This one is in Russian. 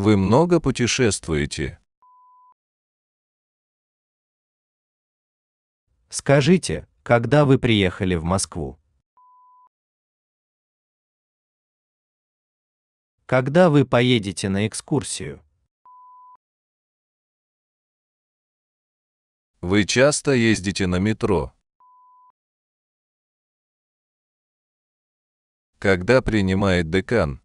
Вы много путешествуете? Скажите, когда вы приехали в Москву? Когда вы поедете на экскурсию? Вы часто ездите на метро? Когда принимает декан?